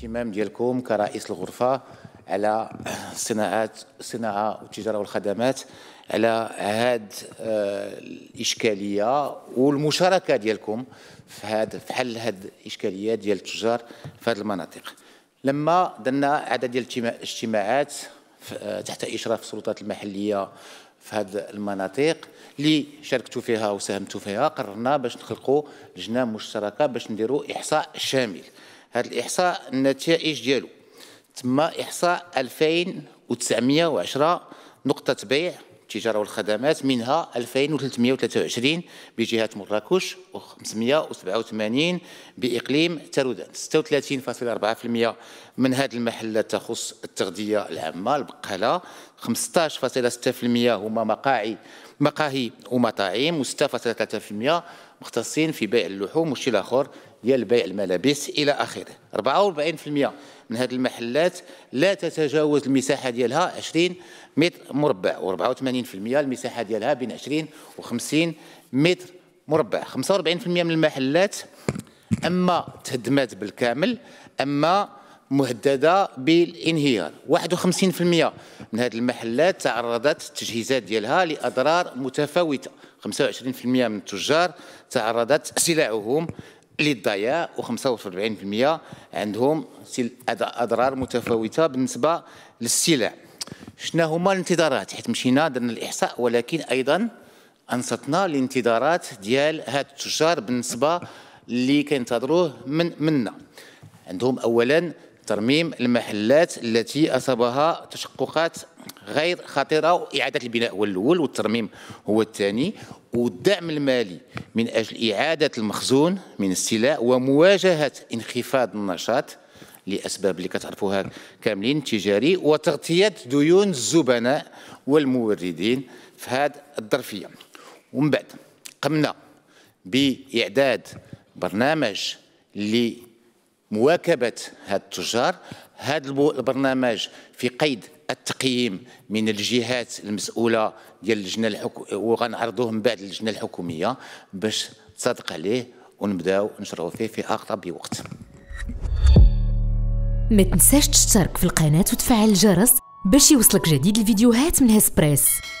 الاهتمام ديالكم كرئيس الغرفه على الصناعات الصناعه والتجاره والخدمات على هاد آه، الاشكاليه والمشاركه ديالكم في هاد في حل هاد الاشكاليات ديال التجار في هاد المناطق لما درنا عدد ديال الاجتماعات آه، تحت اشراف السلطات المحليه في هذه المناطق اللي شاركتوا فيها وساهمتوا فيها قررنا باش نخلقوا لجنه مشتركه باش نديروا احصاء شامل هذا الاحصاء النتائج ديالو تم احصاء 2910 نقطه بيع التجاره والخدمات منها 2323 بجهه مراكش و587 باقليم تارودان 36.4% من هذه المحلات تخص التغذيه العامه البقاله 15.6% هما مقاعي مقاهي ومطاعيم مستفى 3% مختصين في بيع اللحوم والشيء الاخر ديال بيع الملابس الى اخره 44% من هذه المحلات لا تتجاوز المساحه ديالها 20 متر مربع و84% المساحه ديالها بين 20 و50 متر مربع 45% من المحلات اما تهدمات بالكامل اما مهدده بالانهيار 51% من هذه المحلات تعرضت التجهيزات ديالها لاضرار متفاوته 25% من التجار تعرضت سلعهم للضياع و45% عندهم اضرار متفاوته بالنسبه للسلع شنو هما الانتظارات حيت مشينا درنا الاحصاء ولكن ايضا انصتنا الانتظارات ديال هاد التجار بالنسبه اللي كينتظروه من منا عندهم اولا ترميم المحلات التي أصابها تشققات غير خطيرة وإعادة البناء هو الأول والترميم هو الثاني والدعم المالي من أجل إعادة المخزون من السلع ومواجهة انخفاض النشاط لأسباب اللي كتعرفوها كاملين تجاري وتغطية ديون الزبناء والموردين في هذه الظرفية ومن بعد قمنا بإعداد برنامج اللي مواكبة هاد التجار هذا البرنامج في قيد التقييم من الجهات المسؤولة ديال اللجنة الحكومية وغنعرضوه من بعد اللجنة الحكومية باش تصدق عليه ونبداو نشرعوا فيه في أقرب وقت ما تنساش تشترك في القناة وتفعل الجرس باش يوصلك جديد الفيديوهات من هسبريس